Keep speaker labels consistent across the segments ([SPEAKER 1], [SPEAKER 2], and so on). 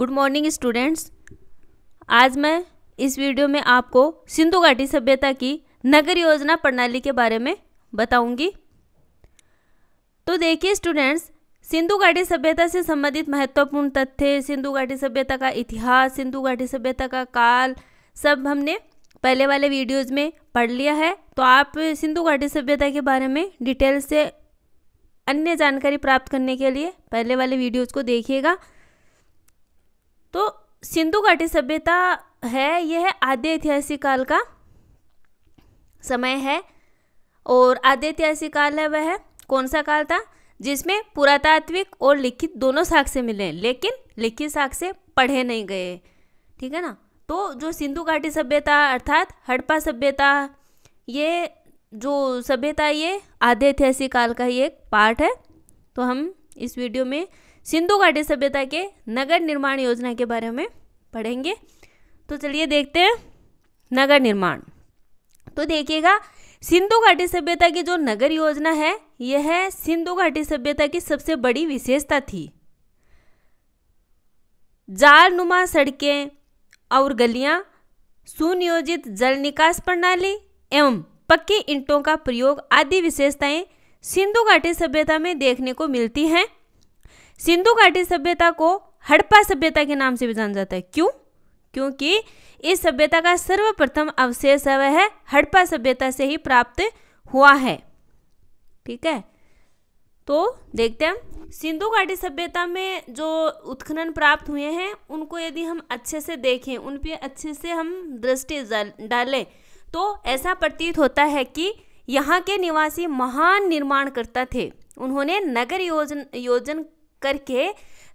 [SPEAKER 1] good morning students आज मैं इस वीडियो में आपको सिंधु घाटी सभ्यता की नगर योजना प्रणाली के बारे में बताऊंगी तो देखिए स्टूडेंट्स सिंधु घाटी सभ्यता से संबंधित महत्वपूर्ण तथ्य सिंधु घाटी सभ्यता का इतिहास सिंधु घाटी सभ्यता का काल सब हमने पहले वाले वीडियोस में पढ़ लिया है तो आप सिंधु घाटी सभ्यता के बारे में डिटेल से अन्य जानकारी प्राप्त करने के लिए पहले वाले वीडियोज़ को देखिएगा तो सिंधु घाटी सभ्यता है यह है आद्य ऐतिहासिक काल का समय है और आद्य ऐतिहासिक काल है वह कौन सा काल था जिसमें पुरातात्विक और लिखित दोनों साक्ष्य मिले लेकिन लिखित साक्ष्य पढ़े नहीं गए ठीक है ना तो जो सिंधु घाटी सभ्यता अर्थात हड़प्पा सभ्यता ये जो सभ्यता ये आद्य ऐतिहासिक काल का ही एक पार्ट है तो हम इस वीडियो में सिंधु घाटी सभ्यता के नगर निर्माण योजना के बारे में पढ़ेंगे तो चलिए देखते हैं नगर निर्माण तो देखिएगा सिंधु घाटी सभ्यता की जो नगर योजना है यह सिंधु घाटी सभ्यता की सबसे बड़ी विशेषता थी जाल नुमा सड़कें और गलियां सुनियोजित जल निकास प्रणाली एवं पक्की ईंटों का प्रयोग आदि विशेषताएं सिंधु घाटी सभ्यता में देखने को मिलती हैं सिंधु घाटी सभ्यता को हड़प्पा सभ्यता के नाम से भी जाना जाता है क्यों क्योंकि इस सभ्यता का सर्वप्रथम अवशेष वह हड़प्पा सभ्यता से ही प्राप्त हुआ है ठीक है तो देखते हैं सिंधु घाटी सभ्यता में जो उत्खनन प्राप्त हुए हैं उनको यदि हम अच्छे से देखें उन पर अच्छे से हम दृष्टि डालें तो ऐसा प्रतीत होता है कि यहाँ के निवासी महान निर्माणकर्ता थे उन्होंने नगर योजन योजन करके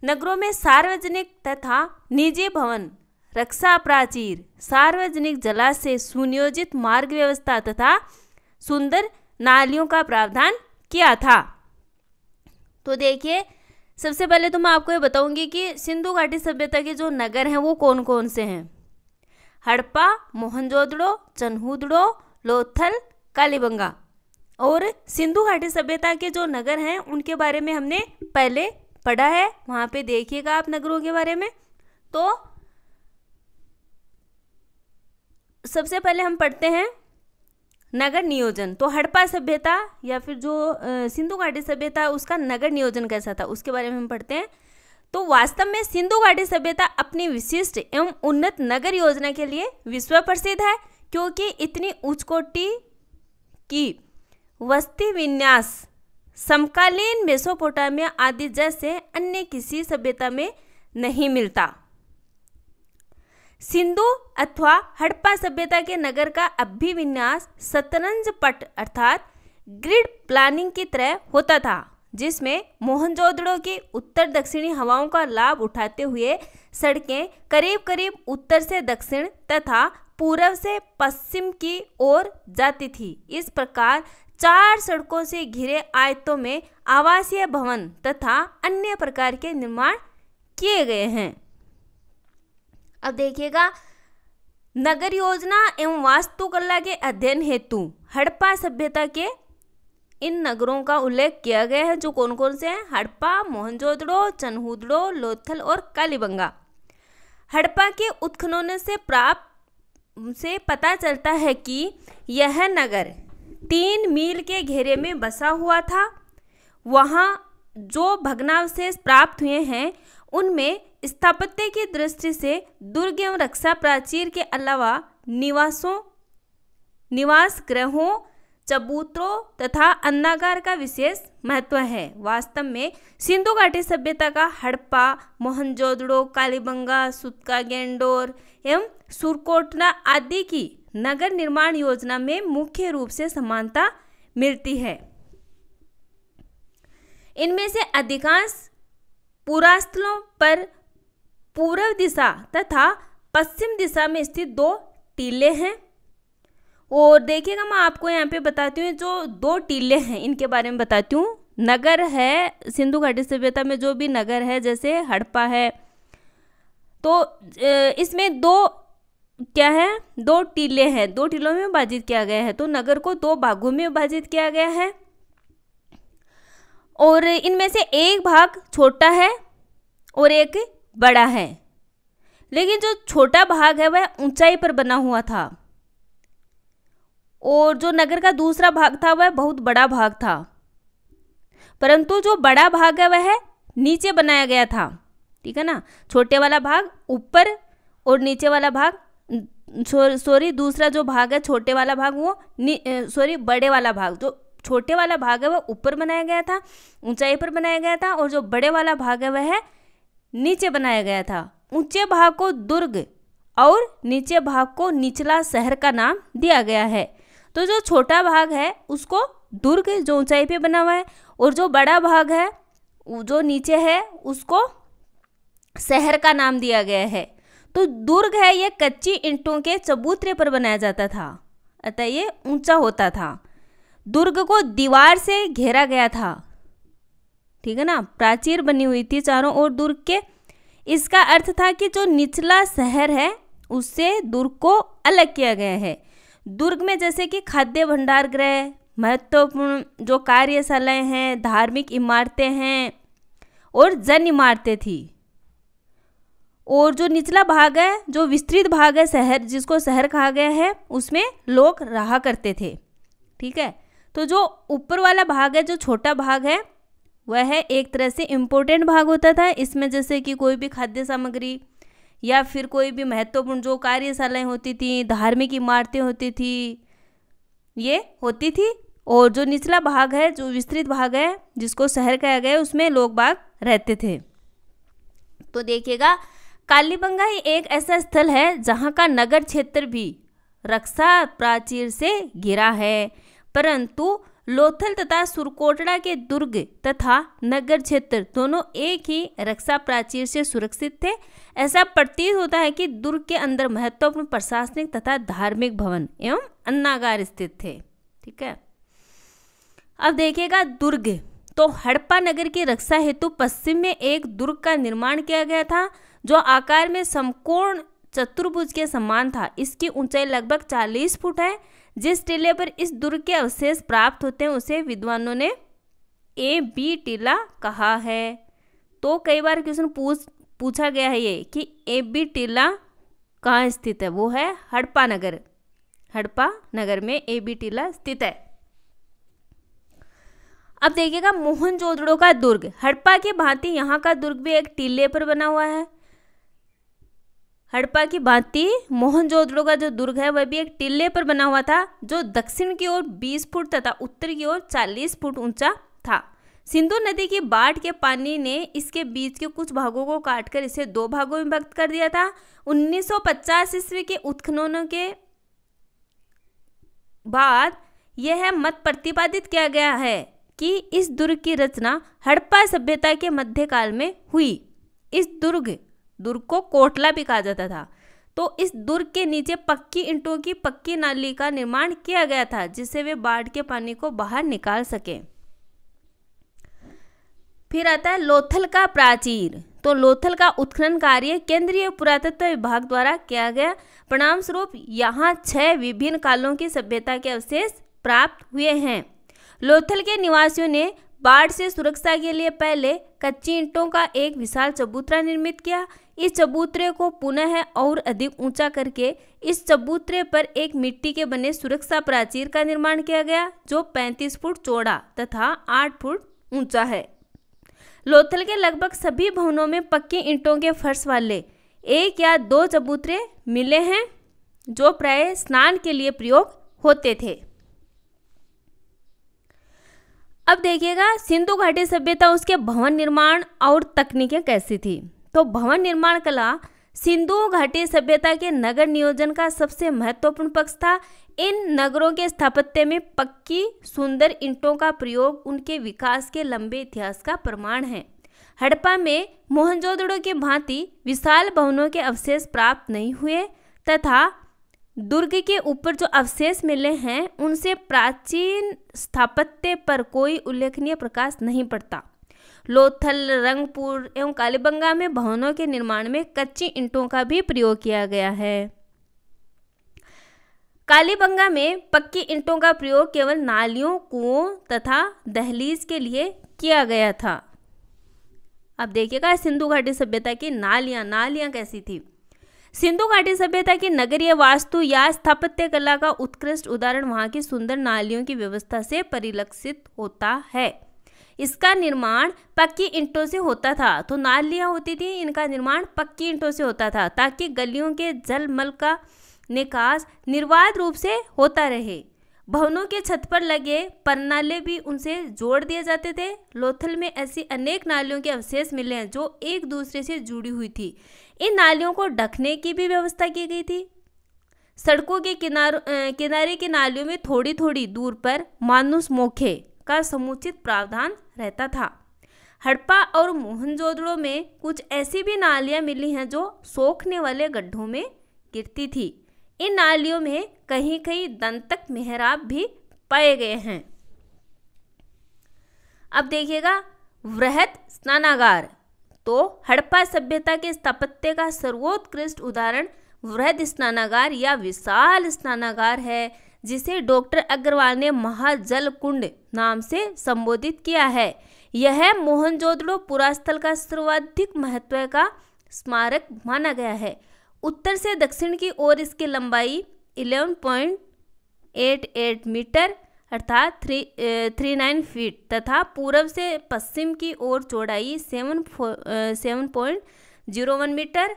[SPEAKER 1] नगरों में सार्वजनिक तथा निजी भवन रक्षा प्राचीर सार्वजनिक जलाशय सुनियोजित मार्ग व्यवस्था तथा सुंदर नालियों का प्रावधान किया था तो देखिए सबसे पहले तो मैं आपको ये बताऊंगी कि सिंधु घाटी सभ्यता के जो नगर हैं वो कौन कौन से हैं हड़प्पा मोहनजोदड़ो चन्हूदड़ो लोथल कालीबंगा और सिंधु घाटी सभ्यता के जो नगर हैं उनके बारे में हमने पहले पढ़ा है वहाँ पे देखिएगा आप नगरों के बारे में तो सबसे पहले हम पढ़ते हैं नगर नियोजन तो हड़प्पा सभ्यता या फिर जो सिंधु घाटी सभ्यता उसका नगर नियोजन कैसा था उसके बारे में हम पढ़ते हैं तो वास्तव में सिंधु घाटी सभ्यता अपनी विशिष्ट एवं उन्नत नगर योजना के लिए विश्व प्रसिद्ध है क्योंकि इतनी ऊंचकोटि की वस्ती विन्यास समकालीन मेसोपोटामिया आदि जैसे अन्य किसी सभ्यता में नहीं मिलता सिंधु अथवा हड़प्पा सभ्यता के नगर का अभिविन्यास शतरंज पट अर्थात ग्रिड प्लानिंग की तरह होता था जिसमें मोहनजोदड़ो की उत्तर दक्षिणी हवाओं का लाभ उठाते हुए सड़कें करीब करीब उत्तर से दक्षिण तथा पूर्व से पश्चिम की ओर जाती थी इस प्रकार चार सड़कों से घिरे आयतों में आवासीय भवन तथा अन्य प्रकार के निर्माण किए गए हैं अब देखिएगा नगर योजना एवं वास्तुकला के अध्ययन हेतु हड़प्पा सभ्यता के इन नगरों का उल्लेख किया गया है जो कौन कौन से हैं हड़प्पा मोहनजोदड़ो चनहुदड़ो लोथल और कालीबंगा हड़प्पा के उत्खननों से प्राप्त से पता चलता है कि यह नगर तीन मील के घेरे में बसा हुआ था वहाँ जो भग्नावशेष प्राप्त हुए हैं उनमें स्थापत्य की दृष्टि से दुर्ग एवं रक्षा प्राचीर के अलावा निवासों निवास ग्रहों चबूतरों तथा अन्नागार का विशेष महत्व है वास्तव में सिंधु घाटी सभ्यता का हड़प्पा मोहनजोदड़ो कालीबंगा सुतका गेंडोर एवं सुरकोटना आदि की नगर निर्माण योजना में मुख्य रूप से समानता मिलती है इनमें से अधिकांश पुरास्थलों पर पूर्व दिशा तथा पश्चिम दिशा में स्थित दो टीले हैं और देखिएगा मैं आपको यहाँ पे बताती हूँ जो दो टीले हैं इनके बारे में बताती हूँ नगर है सिंधु घाटी सभ्यता में जो भी नगर है जैसे हड़प्पा है तो इसमें दो क्या है दो टीले हैं दो टीलों में विभाजित किया गया है तो नगर को दो भागों में विभाजित किया गया है और इनमें से एक भाग छोटा है और एक बड़ा है लेकिन जो छोटा भाग है वह ऊंचाई पर बना हुआ था और जो नगर का दूसरा भाग था वह बहुत बड़ा भाग था परंतु जो बड़ा भाग है वह नीचे बनाया गया था ठीक है ना छोटे वाला भाग ऊपर और नीचे वाला भाग सॉरी दूसरा जो भाग है छोटे वाला भाग वो सॉरी बड़े वाला भाग जो छोटे वाला भाग है वह ऊपर बनाया गया था ऊंचाई पर बनाया गया था और जो बड़े वाला भाग है वह नीचे बनाया गया था ऊंचे भाग को दुर्ग और नीचे भाग को निचला शहर का नाम दिया गया है तो जो छोटा भाग है उसको दुर्ग जो ऊंचाई पे बना हुआ है और जो बड़ा भाग है जो नीचे है उसको शहर का नाम दिया गया है तो दुर्ग है ये कच्ची ईंटों के चबूतरे पर बनाया जाता था अतः ये ऊंचा होता था दुर्ग को दीवार से घेरा गया था ठीक है ना प्राचीर बनी हुई थी चारों ओर दुर्ग के इसका अर्थ था कि जो निचला शहर है उससे दुर्ग को अलग किया गया है दुर्ग में जैसे कि खाद्य भंडार गृह महत्वपूर्ण जो कार्यशालाएँ हैं धार्मिक इमारतें हैं और जन इमारतें थी और जो निचला भाग है जो विस्तृत भाग है शहर जिसको शहर कहा गया है उसमें लोग रहा करते थे ठीक है तो जो ऊपर वाला भाग है जो छोटा भाग है वह है एक तरह से इम्पोर्टेंट भाग होता था इसमें जैसे कि कोई भी खाद्य सामग्री या फिर कोई भी महत्वपूर्ण जो कार्यशालाएँ होती थी धार्मिक इमारतें होती थी ये होती थी और जो निचला भाग है जो विस्तृत भाग है जिसको शहर कहा गया उसमें लोग बाग रहते थे तो देखिएगा कालीबंगा ही एक ऐसा स्थल है जहाँ का नगर क्षेत्र भी रक्षा प्राचीर से घिरा है परंतु लोथल तथा सुरकोटड़ा के दुर्ग तथा नगर क्षेत्र दोनों एक ही रक्षा प्राचीर से सुरक्षित थे ऐसा प्रतीत होता है कि दुर्ग के अंदर महत्वपूर्ण प्रशासनिक तथा धार्मिक भवन एवं अन्नागार स्थित थे ठीक है अब देखिएगा दुर्ग तो हड़प्पा नगर की रक्षा हेतु पश्चिम में एक दुर्ग का निर्माण किया गया था जो आकार में समकोण चतुर्भुज के समान था इसकी ऊंचाई लगभग 40 फुट है जिस टीले पर इस दुर्ग के अवशेष प्राप्त होते हैं उसे विद्वानों ने ए बी टीला कहा है तो कई बार क्वेश्चन पूछ पूछा गया है ये कि ए बी टीला कहाँ स्थित है वो है हड़पा नगर हड़पा नगर में ए बी टीला स्थित है अब देखिएगा मोहनजोदड़ो का दुर्ग हड़प्पा के भांति यहाँ का दुर्ग भी एक टीले पर बना हुआ है हड़प्पा की भांति मोहनजोदड़ो का जो दुर्ग है वह भी एक टिल्ले पर बना हुआ था जो दक्षिण की ओर 20 फुट तथा उत्तर की ओर 40 फुट ऊंचा था सिंधु नदी की बाढ़ के पानी ने इसके बीच के कुछ भागों को काटकर इसे दो भागों में विभक्त कर दिया था 1950 ईस्वी के उत्खननों के बाद यह मत प्रतिपादित किया गया है कि इस दुर्ग की रचना हड़प्पा सभ्यता के मध्यकाल में हुई इस दुर्ग दुर्ग को कोटला भी कहा जाता था तो इस दुर्ग के नीचे पक्की ईंटों की पक्की नाली का निर्माण किया गया था जिससे वे बाढ़ के पानी को बाहर निकाल सके फिर आता है लोथल का प्राचीर तो लोथल का उत्खनन कार्य केंद्रीय पुरातत्व विभाग द्वारा किया गया परिणाम स्वरूप यहाँ छह विभिन्न कालों की सभ्यता के अवशेष प्राप्त हुए हैं लोथल के निवासियों ने बाढ़ से सुरक्षा के लिए पहले कच्ची ईंटों का एक विशाल चबूतरा निर्मित किया इस चबूतरे को पुनः और अधिक ऊंचा करके इस चबूतरे पर एक मिट्टी के बने सुरक्षा प्राचीर का निर्माण किया गया जो 35 फुट चौड़ा तथा 8 फुट ऊंचा है लोथल के लगभग सभी भवनों में पक्की ईंटों के फर्श वाले एक या दो चबूतरे मिले हैं जो प्राय स्नान के लिए प्रयोग होते थे अब देखिएगा सिंधु घाटी सभ्यता उसके भवन निर्माण और तकनीकें कैसी थी तो भवन निर्माण कला सिंधु घाटी सभ्यता के नगर नियोजन का सबसे महत्वपूर्ण पक्ष था इन नगरों के स्थापत्य में पक्की सुंदर ईंटों का प्रयोग उनके विकास के लंबे इतिहास का प्रमाण है हड़प्पा में मोहनजोदड़ो के भांति विशाल भवनों के अवशेष प्राप्त नहीं हुए तथा दुर्ग के ऊपर जो अवशेष मिले हैं उनसे प्राचीन स्थापत्य पर कोई उल्लेखनीय प्रकाश नहीं पड़ता लोथल रंगपुर एवं कालीबंगा में भवनों के निर्माण में कच्ची ईंटों का भी प्रयोग किया गया है कालीबंगा में पक्की ईंटों का प्रयोग केवल नालियों कुओं तथा दहलीज के लिए किया गया था अब देखिएगा सिंधु घाटी सभ्यता की नालियाँ नालियाँ कैसी थी सिंधु घाटी सभ्यता की नगरीय वास्तु या स्थापत्य कला का उत्कृष्ट उदाहरण वहाँ की सुंदर नालियों की व्यवस्था से परिलक्षित होता है इसका निर्माण पक्की ईंटों से होता था तो नालियाँ होती थी इनका निर्माण पक्की ईंटों से होता था ताकि गलियों के जलमल का निकास निर्वाध रूप से होता रहे भवनों के छत पर लगे परनाले भी उनसे जोड़ दिए जाते थे लोथल में ऐसी अनेक नालियों के अवशेष मिले हैं जो एक दूसरे से जुड़ी हुई थी इन नालियों को ढकने की भी व्यवस्था की गई थी सड़कों के किनारों किनारे के नालियों में थोड़ी थोड़ी दूर पर मानुस मोखे का समुचित प्रावधान रहता था हड़प्पा और मोहनजोदड़ो में कुछ ऐसी भी नालियाँ मिली हैं जो सोखने वाले गड्ढों में गिरती थी इन नालियों में कहीं कहीं दंतक मेहराब भी पाए गए हैं अब देखिएगा वृहत स्नानागार तो हड़प्पा सभ्यता के स्थापत्य का सर्वोत्कृष्ट उदाहरण वृहद स्नानागार या विशाल स्नानागार है जिसे डॉक्टर अग्रवाल ने महाजल कुंड नाम से संबोधित किया है यह मोहनजोदड़ो पुरास्थल का सर्वाधिक महत्व का स्मारक माना गया है उत्तर से दक्षिण की ओर इसकी लंबाई 11.88 मीटर अर्थात थ्री थ्री नाइन फीट तथा पूर्व से पश्चिम की ओर चौड़ाई seven seven point zero one metre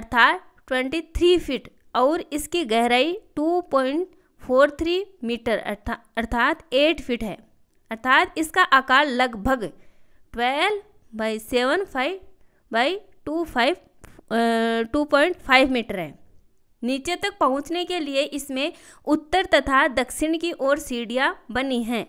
[SPEAKER 1] अर्थात ट्वेंटी थ्री फीट और इसकी गहराई two point four three metre अर्था, अर्थात एट फिट है अर्थात इसका आकार लगभग twelve by seven five by two five two point five metre है नीचे तक पहुंचने के लिए इसमें उत्तर तथा दक्षिण की ओर सीढ़ियां बनी हैं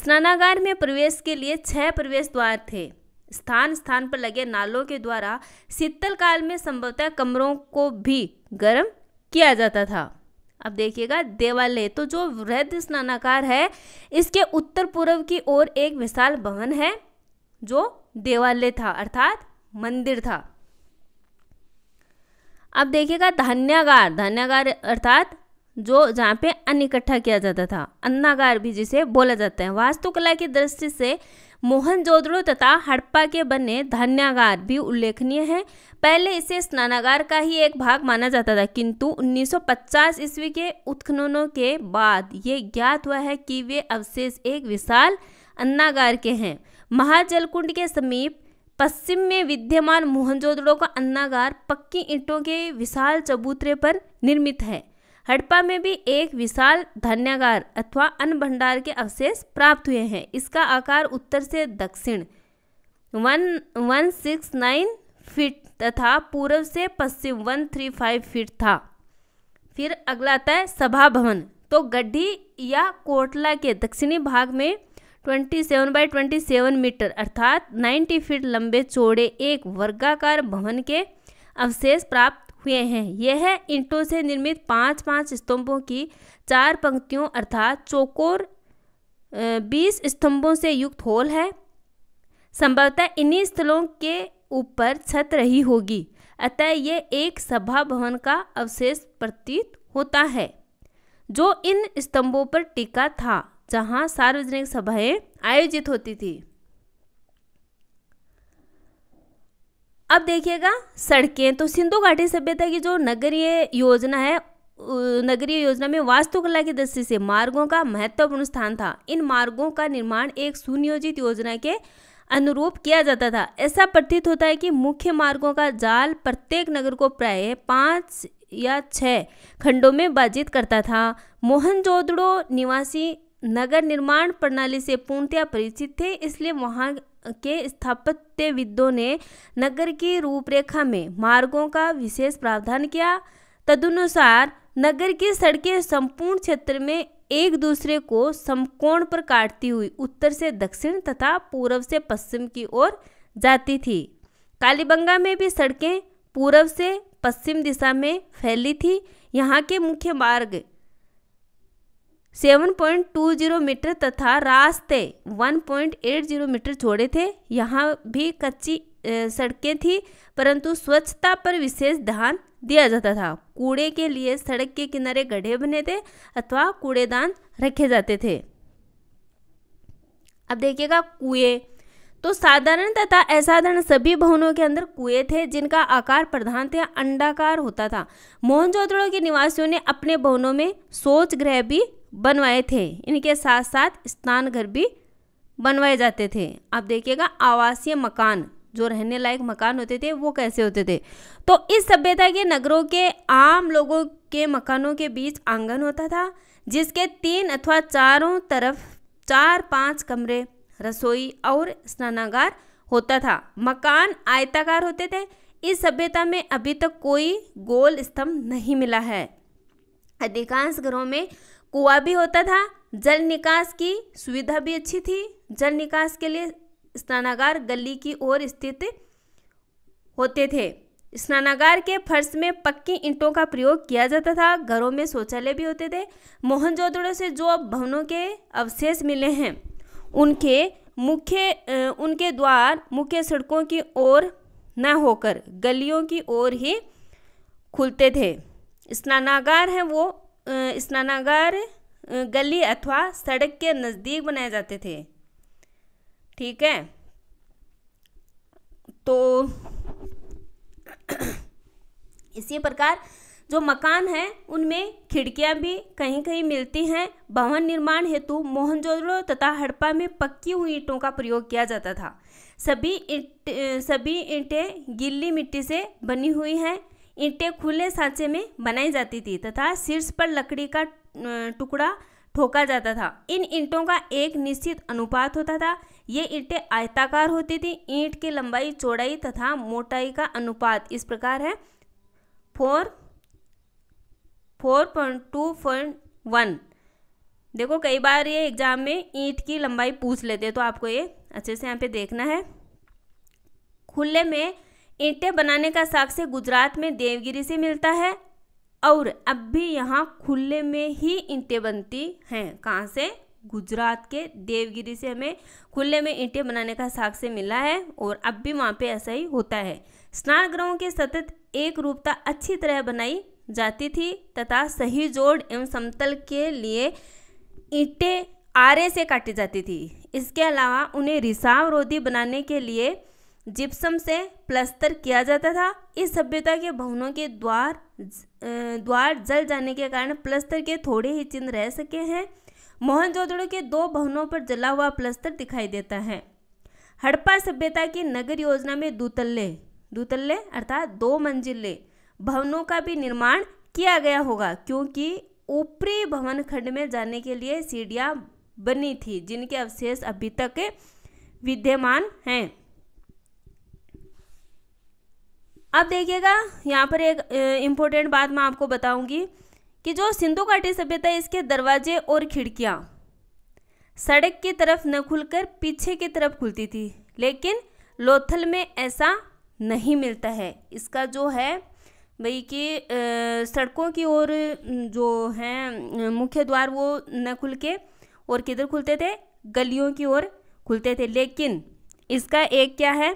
[SPEAKER 1] स्नानागार में प्रवेश के लिए छह प्रवेश द्वार थे स्थान स्थान पर लगे नालों के द्वारा शीतल काल में संभवतः कमरों को भी गर्म किया जाता था अब देखिएगा देवालय तो जो वृद्ध स्नानाकार है इसके उत्तर पूर्व की ओर एक विशाल भवन है जो देवालय था अर्थात मंदिर था अब देखिएगा धान्यागार धान्यागार अर्थात जो जहाँ पे अन्न इकट्ठा किया जाता था अन्नागार भी जिसे बोला जाता है वास्तुकला की दृष्टि से मोहनजोदड़ो तथा हड़प्पा के बने धान्यागार भी उल्लेखनीय है पहले इसे स्नानागार का ही एक भाग माना जाता था किंतु 1950 ईस्वी के उत्खननों के बाद ये ज्ञात हुआ है कि वे अवशेष एक विशाल अन्नागार के हैं महाजलकुंड के समीप पश्चिम में विद्यमान मोहनजोदड़ो का अन्नागार पक्की ईंटों के विशाल चबूतरे पर निर्मित है हड़प्पा में भी एक विशाल धन्यगार अथवा अन्न भंडार के अवशेष प्राप्त हुए हैं इसका आकार उत्तर से दक्षिण one one six nine feet तथा पूर्व से पश्चिम वन थ्री फाइव फीट था फिर अगला आता है सभा भवन तो गड्ढी या कोटला के दक्षिणी भाग में 27 बाई ट्वेंटी सेवन मीटर अर्थात 90 फीट लंबे चौड़े एक वर्गाकार भवन के अवशेष प्राप्त हुए हैं यह इंटों ईंटों से निर्मित पांच पांच स्तंभों की चार पंक्तियों अर्थात चौकोर बीस स्तंभों से युक्त होल है संभवतः इन्हीं स्थलों के ऊपर छत रही होगी अतः यह एक सभा भवन का अवशेष प्रतीत होता है जो इन स्तंभों पर टिका था जहां सार्वजनिक सभाएं आयोजित होती थी अब देखिएगा सड़कें तो सिंधु घाटी सभ्यता की जो नगरीय योजना है नगरीय योजना में वास्तुकला की दृष्टि से मार्गों का महत्वपूर्ण स्थान था इन मार्गों का निर्माण एक सुनियोजित योजना के अनुरूप किया जाता था ऐसा प्रतीत होता है कि मुख्य मार्गों का जाल प्रत्येक नगर को प्राय पाँच या छः खंडों में बाजित करता था मोहनजोदड़ो निवासी नगर निर्माण प्रणाली से पूर्णतया परिचित थे इसलिए वहाँ के स्थापत्यविदों ने नगर की रूपरेखा में मार्गों का विशेष प्रावधान किया तदनुसार नगर की सड़कें संपूर्ण क्षेत्र में एक दूसरे को समकोण पर काटती हुई उत्तर से दक्षिण तथा पूर्व से पश्चिम की ओर जाती थी कालीबंगा में भी सड़कें पूर्व से पश्चिम दिशा में फैली थी यहाँ के मुख्य मार्ग 7.20 मीटर तथा रास्ते 1.80 मीटर छोड़े थे यहाँ भी कच्ची सड़कें थी परंतु स्वच्छता पर विशेष ध्यान दिया जाता था कूड़े के लिए सड़क के किनारे गड्ढे बने थे अथवा कूड़ेदान रखे जाते थे अब देखिएगा कुएं तो साधारण तथा असाधारण सभी भवनों के अंदर कुएं थे जिनका आकार प्रधानतः अंडाकार होता था मोहनजोदड़ो के निवासियों ने अपने भवनों में शौच गृह भी बनवाए थे इनके साथ साथ स्नान घर भी बनवाए जाते थे आप देखिएगा आवासीय मकान जो रहने लायक मकान होते थे वो कैसे होते थे तो इस सभ्यता के नगरों के आम लोगों के मकानों के बीच आंगन होता था जिसके तीन अथवा चारों तरफ चार पांच कमरे रसोई और स्नानागार होता था मकान आयताकार होते थे इस सभ्यता में अभी तक कोई गोल स्तंभ नहीं मिला है अधिकांश घरों में कुआ भी होता था जल निकास की सुविधा भी अच्छी थी जल निकास के लिए स्नानागार गली की ओर स्थित होते थे स्नानागार के फर्श में पक्की ईंटों का प्रयोग किया जाता था घरों में शौचालय भी होते थे मोहनजोदड़ो से जो भवनों के अवशेष मिले हैं उनके मुख्य उनके द्वार मुख्य सड़कों की ओर न होकर गलियों की ओर ही खुलते थे स्नानागार हैं वो स्नानागार गली अथवा सड़क के नज़दीक बनाए जाते थे ठीक है तो इसी प्रकार जो मकान हैं उनमें खिड़कियां भी कहीं कहीं मिलती हैं भवन निर्माण हेतु मोहनजोदड़ो तथा हड़प्पा में पक्की हुई ईंटों का प्रयोग किया जाता था सभी ईट सभी ईंटें गिल्ली मिट्टी से बनी हुई हैं ईंटें खुले सांचे में बनाई जाती थी तथा शीर्ष पर लकड़ी का टुकड़ा ठोका जाता था इन ईंटों का एक निश्चित अनुपात होता था ये ईंटें आयताकार होती थी ईंट की लंबाई चौड़ाई तथा मोटाई का अनुपात इस प्रकार है four four point two point one देखो कई बार ये एग्जाम में ईंट की लंबाई पूछ लेते हैं तो आपको ये अच्छे से यहाँ पे देखना है खुले में ईंटें बनाने का साक्ष्य गुजरात में देवगिरी से मिलता है और अब भी यहाँ खुले में ही ईंटें बनती हैं कहाँ से गुजरात के देवगिरी से हमें खुले में ईंटें बनाने का साक्ष्य मिला है और अब भी वहाँ पे ऐसा ही होता है स्नान ग्रहों के सतत एक रूपता अच्छी तरह बनाई जाती थी तथा सही जोड़ एवं समतल के लिए ईंटें आरे से काटी जाती थी इसके अलावा उन्हें रिसाव रोधी बनाने के लिए जिप्सम से प्लस्तर किया जाता था इस सभ्यता के भवनों के द्वार द्वार जल जाने के कारण प्लस्तर के थोड़े ही चिन्ह रह सके हैं मोहनजोदड़ो के दो भवनों पर जला हुआ प्लस्तर दिखाई देता है हड़प्पा सभ्यता की नगर योजना में दूतल्ले दूतल्ले अर्थात दो मंजिले भवनों का भी निर्माण किया गया होगा क्योंकि ऊपरी भवन खंड में जाने के लिए सीढ़ियाँ बनी थी जिनके अवशेष अभी तक विद्यमान हैं अब देखिएगा यहाँ पर एक इम्पोर्टेंट बात मैं आपको बताऊंगी कि जो सिंधु घाटी सभ्यता इसके दरवाजे और खिड़कियाँ सड़क की तरफ न खुलकर पीछे की तरफ खुलती थी लेकिन लोथल में ऐसा नहीं मिलता है इसका जो है भाई कि सड़कों की ओर जो हैं मुख्य द्वार वो न खुल के और किधर खुलते थे गलियों की ओर खुलते थे लेकिन इसका एक क्या है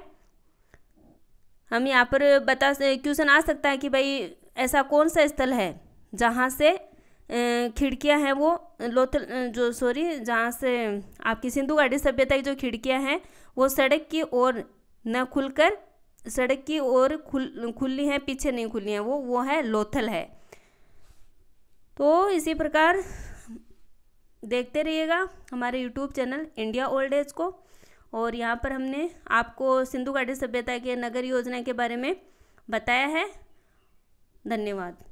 [SPEAKER 1] हम यहाँ पर बता क्वेश्चन आ सकता है कि भाई ऐसा कौन सा स्थल है जहाँ से खिड़कियाँ हैं वो लोथल जो सॉरी जहाँ से आपकी सिंधु घाटी सभ्यता की जो खिड़कियाँ हैं वो सड़क की ओर न खुलकर सड़क की ओर खुल खुली हैं पीछे नहीं खुली हैं वो वो है लोथल है तो इसी प्रकार देखते रहिएगा हमारे YouTube channel India old age को और यहाँ पर हमने आपको सिंधु घाटी सभ्यता के नगर योजना के बारे में बताया है धन्यवाद